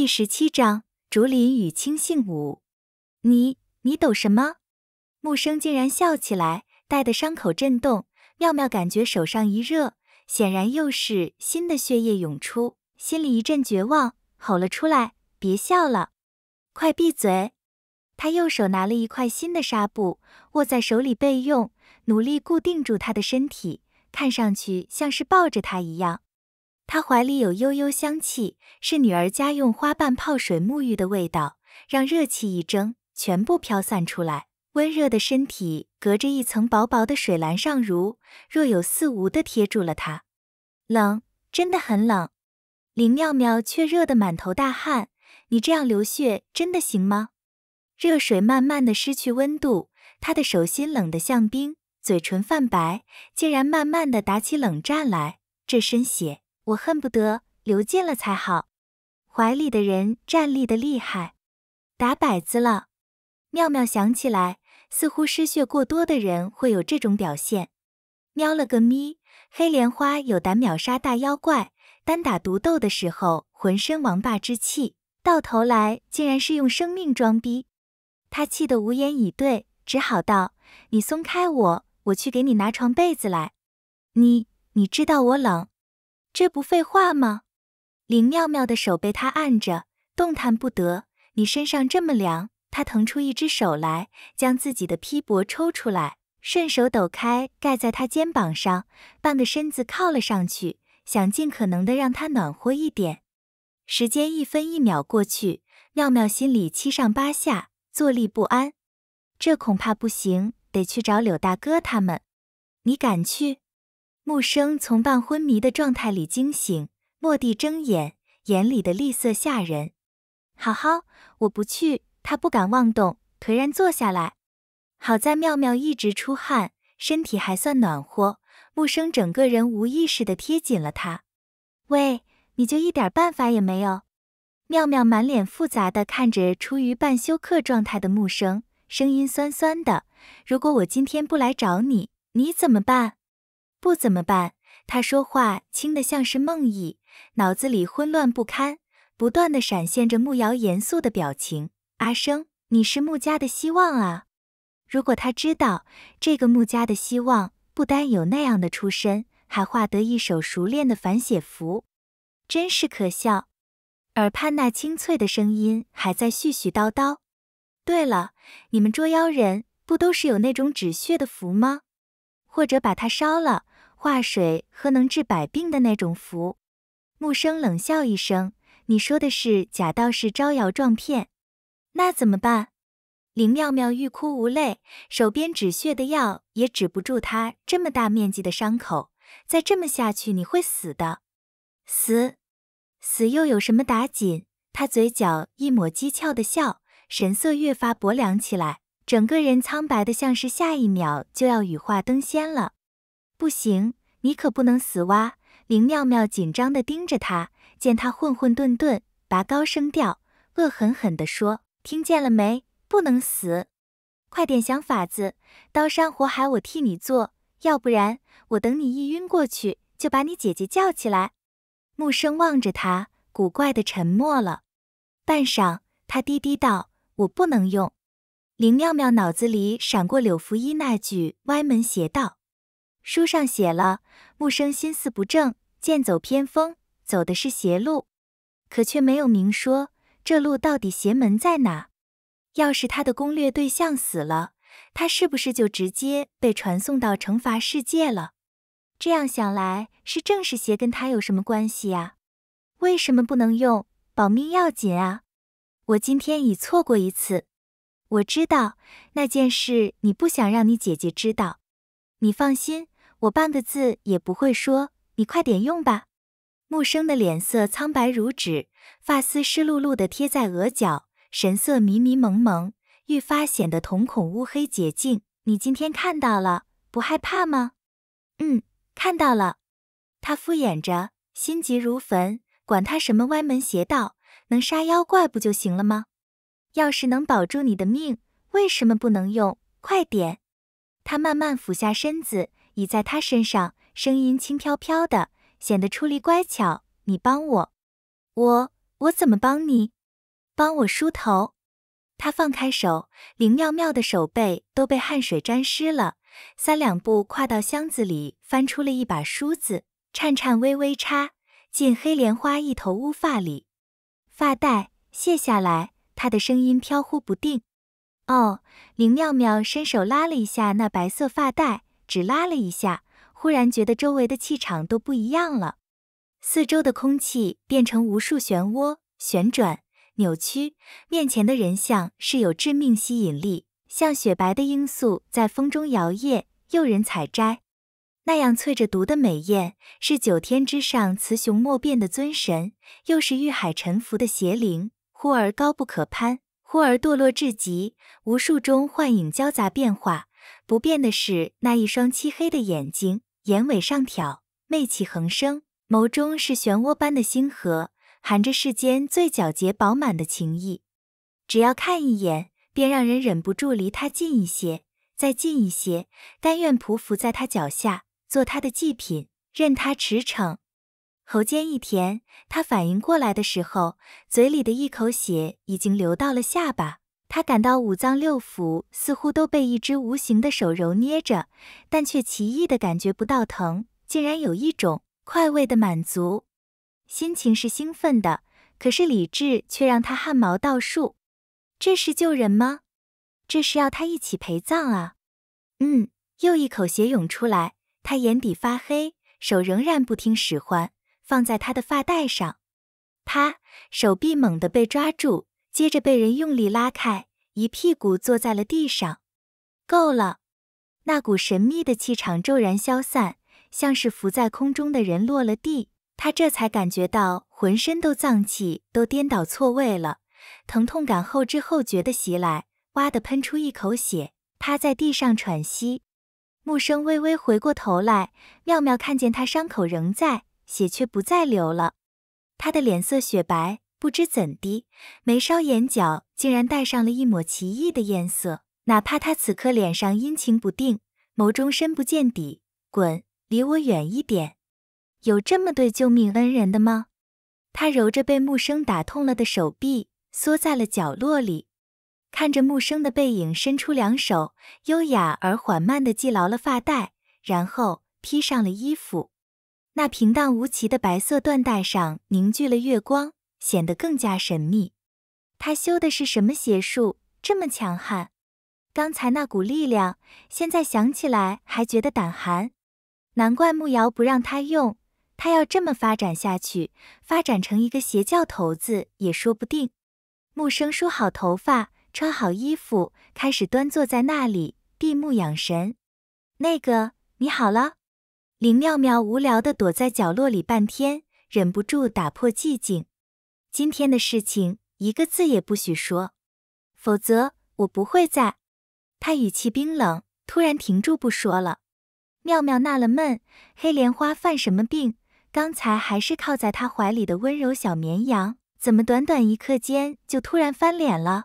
第十七章竹林与青杏舞。你你抖什么？木生竟然笑起来，带的伤口震动。妙妙感觉手上一热，显然又是新的血液涌出，心里一阵绝望，吼了出来：“别笑了，快闭嘴！”他右手拿了一块新的纱布，握在手里备用，努力固定住他的身体，看上去像是抱着他一样。他怀里有悠悠香气，是女儿家用花瓣泡水沐浴的味道，让热气一蒸，全部飘散出来。温热的身体隔着一层薄薄的水蓝上如若有似无的贴住了他。冷，真的很冷。林妙妙却热得满头大汗。你这样流血真的行吗？热水慢慢的失去温度，她的手心冷得像冰，嘴唇泛白，竟然慢慢的打起冷战来。这身血。我恨不得流尽了才好，怀里的人站立的厉害，打摆子了。妙妙想起来，似乎失血过多的人会有这种表现。喵了个咪，黑莲花有胆秒杀大妖怪，单打独斗的时候浑身王霸之气，到头来竟然是用生命装逼。他气得无言以对，只好道：“你松开我，我去给你拿床被子来。你你知道我冷。”这不废话吗？林妙妙的手被他按着，动弹不得。你身上这么凉，他腾出一只手来，将自己的披帛抽出来，顺手抖开，盖在他肩膀上，半个身子靠了上去，想尽可能的让他暖和一点。时间一分一秒过去，妙妙心里七上八下，坐立不安。这恐怕不行，得去找柳大哥他们。你敢去？木生从半昏迷的状态里惊醒，蓦地睁眼，眼里的厉色吓人。好好，我不去。他不敢妄动，颓然坐下来。好在妙妙一直出汗，身体还算暖和。木生整个人无意识地贴紧了他。喂，你就一点办法也没有？妙妙满脸复杂的看着处于半休克状态的木生，声音酸酸的。如果我今天不来找你，你怎么办？不怎么办？他说话轻的像是梦呓，脑子里混乱不堪，不断的闪现着慕瑶严肃的表情。阿生，你是慕家的希望啊！如果他知道这个慕家的希望不单有那样的出身，还画得一手熟练的反写符，真是可笑。耳畔那清脆的声音还在絮絮叨叨。对了，你们捉妖人不都是有那种止血的符吗？或者把它烧了。化水喝能治百病的那种符，木生冷笑一声：“你说的是假道士招摇撞骗，那怎么办？”林妙妙欲哭无泪，手边止血的药也止不住她这么大面积的伤口，再这么下去你会死的。死，死又有什么打紧？他嘴角一抹讥诮的笑，神色越发薄凉起来，整个人苍白的像是下一秒就要羽化登仙了。不行，你可不能死哇！林妙妙紧张的盯着他，见他混混沌沌，拔高声调，恶狠狠的说：“听见了没？不能死！快点想法子，刀山火海我替你做，要不然我等你一晕过去，就把你姐姐叫起来。”木生望着他，古怪的沉默了半晌，他低低道：“我不能用。”林妙妙脑子里闪过柳福一那句歪门邪道。书上写了，木生心思不正，剑走偏锋，走的是邪路，可却没有明说这路到底邪门在哪。要是他的攻略对象死了，他是不是就直接被传送到惩罚世界了？这样想来，是正是邪跟他有什么关系啊？为什么不能用？保命要紧啊！我今天已错过一次，我知道那件事你不想让你姐姐知道，你放心。我半个字也不会说，你快点用吧。木生的脸色苍白如纸，发丝湿漉漉的贴在额角，神色迷迷蒙蒙，愈发显得瞳孔乌黑洁净。你今天看到了，不害怕吗？嗯，看到了。他敷衍着，心急如焚。管他什么歪门邪道，能杀妖怪不就行了吗？要是能保住你的命，为什么不能用？快点！他慢慢俯下身子。倚在他身上，声音轻飘飘的，显得出离乖巧。你帮我，我我怎么帮你？帮我梳头。他放开手，林妙妙的手背都被汗水沾湿了，三两步跨到箱子里，翻出了一把梳子，颤颤巍巍插进黑莲花一头乌发里。发带卸下来，他的声音飘忽不定。哦，林妙妙伸手拉了一下那白色发带。只拉了一下，忽然觉得周围的气场都不一样了，四周的空气变成无数漩涡旋转扭曲，面前的人像是有致命吸引力，像雪白的罂粟在风中摇曳，诱人采摘。那样淬着毒的美艳，是九天之上雌雄莫辨的尊神，又是欲海沉浮的邪灵。忽而高不可攀，忽而堕落至极，无数中幻影交杂变化。不变的是那一双漆黑的眼睛，眼尾上挑，媚气横生，眸中是漩涡般的星河，含着世间最皎洁饱满的情意。只要看一眼，便让人忍不住离他近一些，再近一些，但愿匍匐在他脚下，做他的祭品，任他驰骋。喉间一甜，他反应过来的时候，嘴里的一口血已经流到了下巴。他感到五脏六腑似乎都被一只无形的手揉捏着，但却奇异的感觉不到疼，竟然有一种快慰的满足。心情是兴奋的，可是理智却让他汗毛倒竖。这是救人吗？这是要他一起陪葬啊！嗯，又一口血涌出来，他眼底发黑，手仍然不听使唤，放在他的发带上。他手臂猛地被抓住。接着被人用力拉开，一屁股坐在了地上。够了！那股神秘的气场骤然消散，像是浮在空中的人落了地。他这才感觉到浑身都脏器都颠倒错位了，疼痛感后知后觉的袭来，哇的喷出一口血，趴在地上喘息。木生微微回过头来，妙妙看见他伤口仍在，血却不再流了，他的脸色雪白。不知怎的，眉梢眼角竟然带上了一抹奇异的艳色。哪怕他此刻脸上阴晴不定，眸中深不见底。滚，离我远一点！有这么对救命恩人的吗？他揉着被木生打痛了的手臂，缩在了角落里，看着木生的背影，伸出两手，优雅而缓慢地系牢了发带，然后披上了衣服。那平淡无奇的白色缎带上凝聚了月光。显得更加神秘。他修的是什么邪术，这么强悍？刚才那股力量，现在想起来还觉得胆寒。难怪木瑶不让他用，他要这么发展下去，发展成一个邪教头子也说不定。木生梳好头发，穿好衣服，开始端坐在那里，闭目养神。那个，你好了？林妙妙无聊的躲在角落里半天，忍不住打破寂静。今天的事情，一个字也不许说，否则我不会在。他语气冰冷，突然停住不说了。妙妙纳了闷，黑莲花犯什么病？刚才还是靠在他怀里的温柔小绵羊，怎么短短一刻间就突然翻脸了？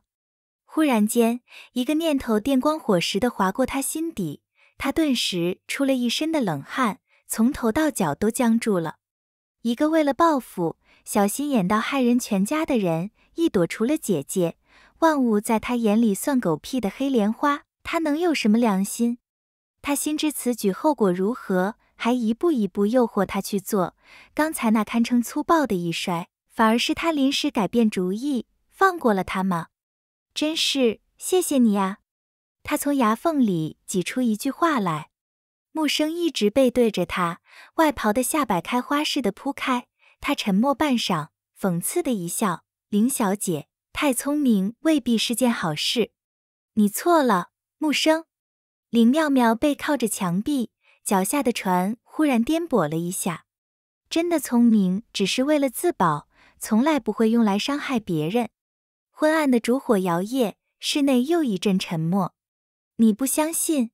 忽然间，一个念头电光火石的划过他心底，他顿时出了一身的冷汗，从头到脚都僵住了。一个为了报复。小心眼到害人全家的人，一朵除了姐姐，万物在他眼里算狗屁的黑莲花，他能有什么良心？他心知此举后果如何，还一步一步诱惑他去做。刚才那堪称粗暴的一摔，反而是他临时改变主意放过了他吗？真是谢谢你啊！他从牙缝里挤出一句话来。木生一直背对着他，外袍的下摆开花似的铺开。他沉默半晌，讽刺的一笑：“林小姐太聪明未必是件好事。”你错了，木生。林妙妙背靠着墙壁，脚下的船忽然颠簸了一下。真的聪明只是为了自保，从来不会用来伤害别人。昏暗的烛火摇曳，室内又一阵沉默。你不相信？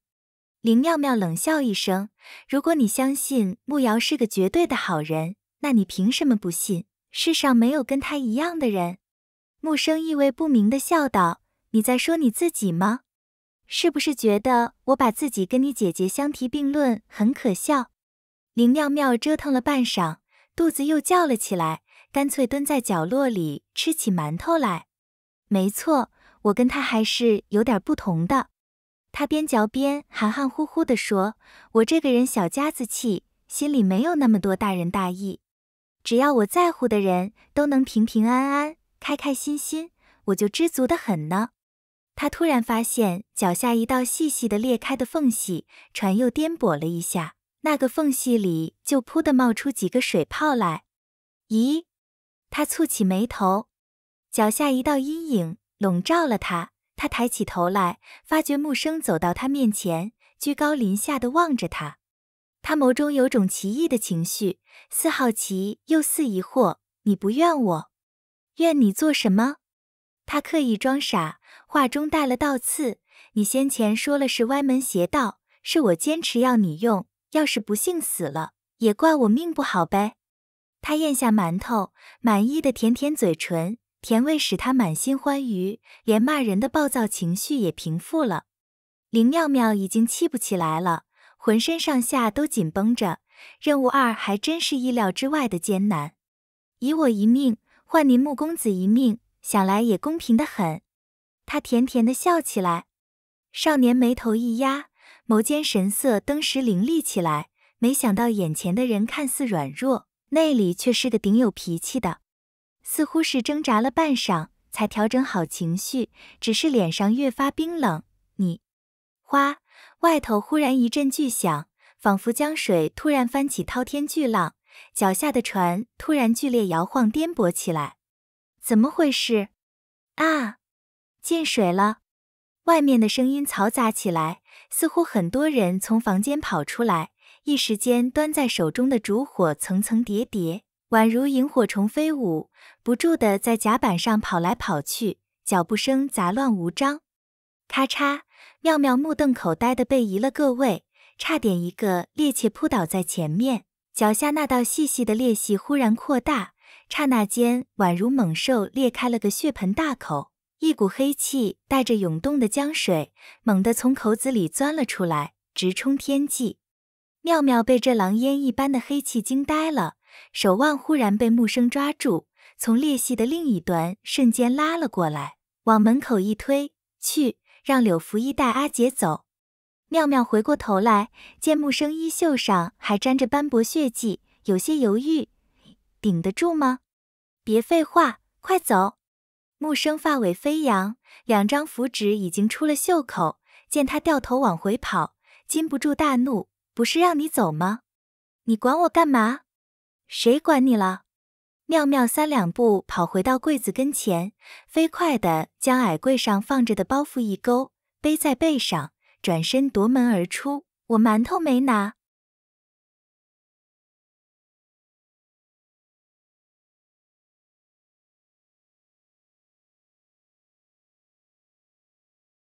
林妙妙冷笑一声：“如果你相信木瑶是个绝对的好人。”那你凭什么不信世上没有跟他一样的人？木生意味不明的笑道：“你在说你自己吗？是不是觉得我把自己跟你姐姐相提并论很可笑？”林妙妙折腾了半晌，肚子又叫了起来，干脆蹲在角落里吃起馒头来。没错，我跟他还是有点不同的。他边嚼边含含糊糊地说：“我这个人小家子气，心里没有那么多大仁大义。”只要我在乎的人都能平平安安、开开心心，我就知足的很呢。他突然发现脚下一道细细的裂开的缝隙，船又颠簸了一下，那个缝隙里就噗的冒出几个水泡来。咦？他蹙起眉头，脚下一道阴影笼罩了他。他抬起头来，发觉木生走到他面前，居高临下的望着他。他眸中有种奇异的情绪，似好奇又似疑惑。你不怨我，怨你做什么？他刻意装傻，话中带了倒刺。你先前说了是歪门邪道，是我坚持要你用，要是不幸死了，也怪我命不好呗。他咽下馒头，满意的舔舔嘴唇，甜味使他满心欢愉，连骂人的暴躁情绪也平复了。林妙妙已经气不起来了。浑身上下都紧绷着，任务二还真是意料之外的艰难。以我一命换您穆公子一命，想来也公平的很。他甜甜的笑起来，少年眉头一压，眸间神色登时凌厉起来。没想到眼前的人看似软弱，内里却是个顶有脾气的。似乎是挣扎了半晌，才调整好情绪，只是脸上越发冰冷。你，花。外头忽然一阵巨响，仿佛江水突然翻起滔天巨浪，脚下的船突然剧烈摇晃，颠簸起来。怎么回事？啊！进水了！外面的声音嘈杂起来，似乎很多人从房间跑出来。一时间，端在手中的烛火层层叠叠，宛如萤火虫飞舞，不住的在甲板上跑来跑去，脚步声杂乱无章。咔嚓。妙妙目瞪口呆地被移了个位，差点一个趔趄扑倒在前面。脚下那道细细的裂隙忽然扩大，刹那间宛如猛兽裂开了个血盆大口，一股黑气带着涌动的江水猛地从口子里钻了出来，直冲天际。妙妙被这狼烟一般的黑气惊呆了，手腕忽然被木生抓住，从裂隙的另一端瞬间拉了过来，往门口一推，去。让柳福一带阿杰走。妙妙回过头来，见木生衣袖上还沾着斑驳血迹，有些犹豫：“顶得住吗？”“别废话，快走！”木生发尾飞扬，两张符纸已经出了袖口。见他掉头往回跑，禁不住大怒：“不是让你走吗？你管我干嘛？谁管你了？”妙妙三两步跑回到柜子跟前，飞快地将矮柜上放着的包袱一勾，背在背上，转身夺门而出。我馒头没拿。